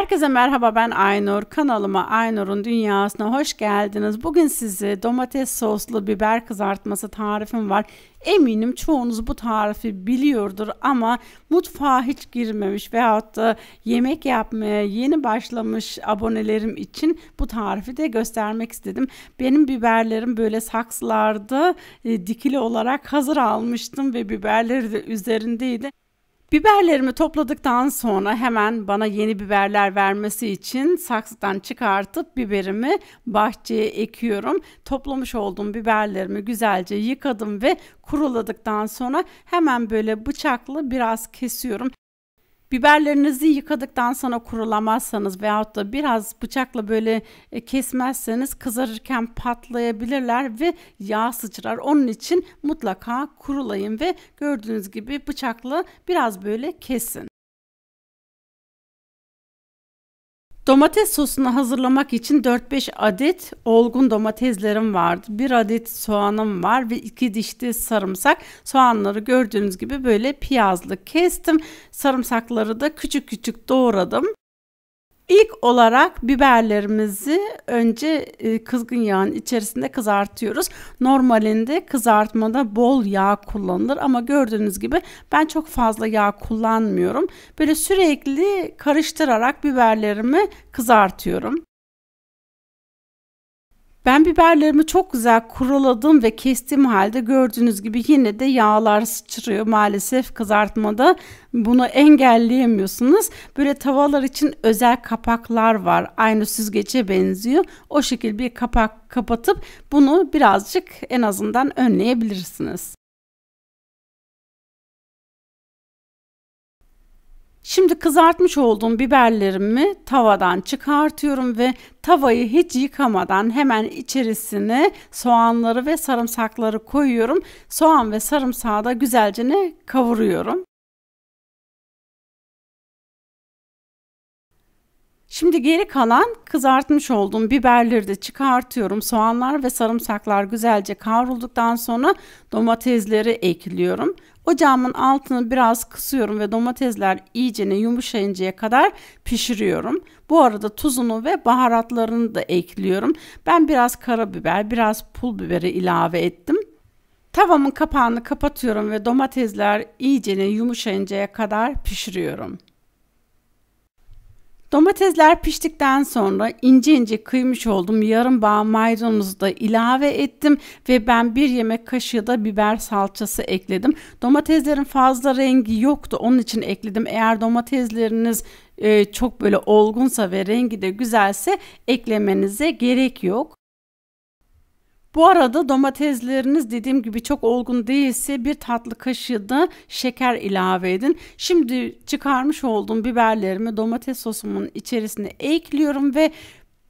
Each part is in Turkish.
Herkese merhaba ben Aynur. Kanalıma Aynur'un dünyasına hoş geldiniz. Bugün sizi domates soslu biber kızartması tarifim var. Eminim çoğunuz bu tarifi biliyordur ama mutfağa hiç girmemiş veyahut da yemek yapmaya yeni başlamış abonelerim için bu tarifi de göstermek istedim. Benim biberlerim böyle saksılarda e, dikili olarak hazır almıştım ve biberleri de üzerindeydi. Biberlerimi topladıktan sonra hemen bana yeni biberler vermesi için saksıdan çıkartıp biberimi bahçeye ekiyorum. Toplamış olduğum biberlerimi güzelce yıkadım ve kuruladıktan sonra hemen böyle bıçakla biraz kesiyorum. Biberlerinizi yıkadıktan sonra kurulamazsanız veyahut da biraz bıçakla böyle e, kesmezseniz kızarırken patlayabilirler ve yağ sıçrar. Onun için mutlaka kurulayın ve gördüğünüz gibi bıçakla biraz böyle kesin. Domates sosunu hazırlamak için 4-5 adet olgun domateslerim vardı. 1 adet soğanım var ve 2 dişli sarımsak. Soğanları gördüğünüz gibi böyle piyazlı kestim. Sarımsakları da küçük küçük doğradım. İlk olarak biberlerimizi önce e, kızgın yağın içerisinde kızartıyoruz. Normalinde kızartmada bol yağ kullanılır ama gördüğünüz gibi ben çok fazla yağ kullanmıyorum. Böyle sürekli karıştırarak biberlerimi kızartıyorum. Ben biberlerimi çok güzel kuruladım ve kestiğim halde gördüğünüz gibi yine de yağlar sıçrıyor maalesef kızartmada. Bunu engelleyemiyorsunuz. Böyle tavalar için özel kapaklar var. Aynı süzgece benziyor. O şekilde bir kapak kapatıp bunu birazcık en azından önleyebilirsiniz. Şimdi kızartmış olduğum biberlerimi tavadan çıkartıyorum ve tavayı hiç yıkamadan hemen içerisine soğanları ve sarımsakları koyuyorum. Soğan ve sarımsağı da güzelce kavuruyorum. Şimdi geri kalan kızartmış olduğum biberleri de çıkartıyorum. Soğanlar ve sarımsaklar güzelce kavrulduktan sonra domatesleri ekliyorum. Ocağımın altını biraz kısıyorum ve domatesler iyicene yumuşayıncaya kadar pişiriyorum. Bu arada tuzunu ve baharatlarını da ekliyorum. Ben biraz karabiber, biraz pul biberi ilave ettim. Tavamın kapağını kapatıyorum ve domatesler iyicene yumuşayıncaya kadar pişiriyorum. Domatesler piştikten sonra ince ince kıymış oldum yarım bağ maydanozu da ilave ettim ve ben bir yemek kaşığı da biber salçası ekledim. Domateslerin fazla rengi yoktu onun için ekledim. Eğer domatesleriniz e, çok böyle olgunsa ve rengi de güzelse eklemenize gerek yok. Bu arada domatesleriniz dediğim gibi çok olgun değilse bir tatlı kaşığı da şeker ilave edin. Şimdi çıkarmış olduğum biberlerimi domates sosumun içerisine ekliyorum ve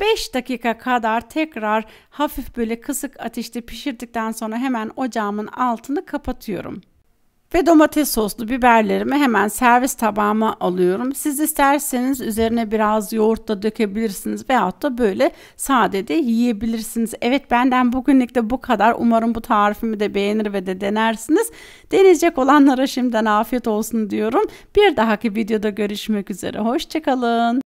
5 dakika kadar tekrar hafif böyle kısık ateşte pişirdikten sonra hemen ocağımın altını kapatıyorum. Ve domates soslu biberlerimi hemen servis tabağıma alıyorum. Siz isterseniz üzerine biraz yoğurt da dökebilirsiniz veyahut da böyle sade de yiyebilirsiniz. Evet benden bugünlük de bu kadar. Umarım bu tarifimi de beğenir ve de denersiniz. Deneyecek olanlara şimdiden afiyet olsun diyorum. Bir dahaki videoda görüşmek üzere. Hoşçakalın.